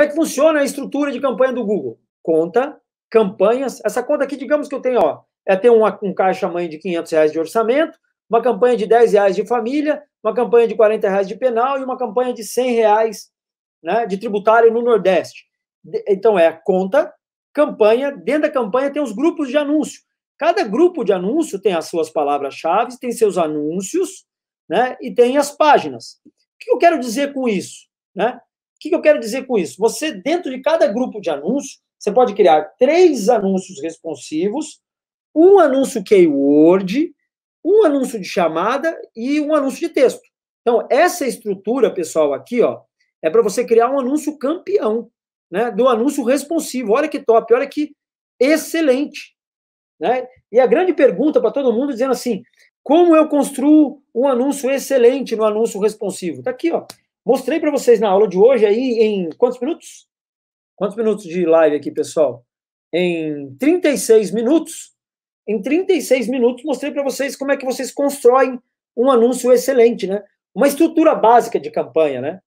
Como é que funciona a estrutura de campanha do Google? Conta, campanhas. Essa conta aqui, digamos que eu tenho, ó, é ter uma, um caixa-mãe de 500 reais de orçamento, uma campanha de 10 reais de família, uma campanha de 40 reais de penal e uma campanha de 100 reais né, de tributário no Nordeste. então, é conta, campanha, dentro da campanha tem os grupos de anúncio. Cada grupo de anúncio tem as suas palavras-chave, tem seus anúncios, né, e tem as páginas. O que eu quero dizer com isso? Né? que, que eu quero dizer com isso? Você, dentro de cada grupo de anúncio, você pode criar três anúncios responsivos, um anúncio keyword, um anúncio de chamada e um anúncio de texto. Então, essa estrutura, pessoal, aqui, ó, é para você criar um anúncio campeão, né? Do anúncio responsivo. Olha que top, olha que excelente. Né? E a grande pergunta para todo mundo dizendo assim: como eu construo um anúncio excelente no anúncio responsivo? Está aqui, ó. Mostrei para vocês na aula de hoje aí em quantos minutos? Quantos minutos de live aqui, pessoal? Em 36 minutos. Em 36 minutos mostrei para vocês como é que vocês constroem um anúncio excelente, né? Uma estrutura básica de campanha, né?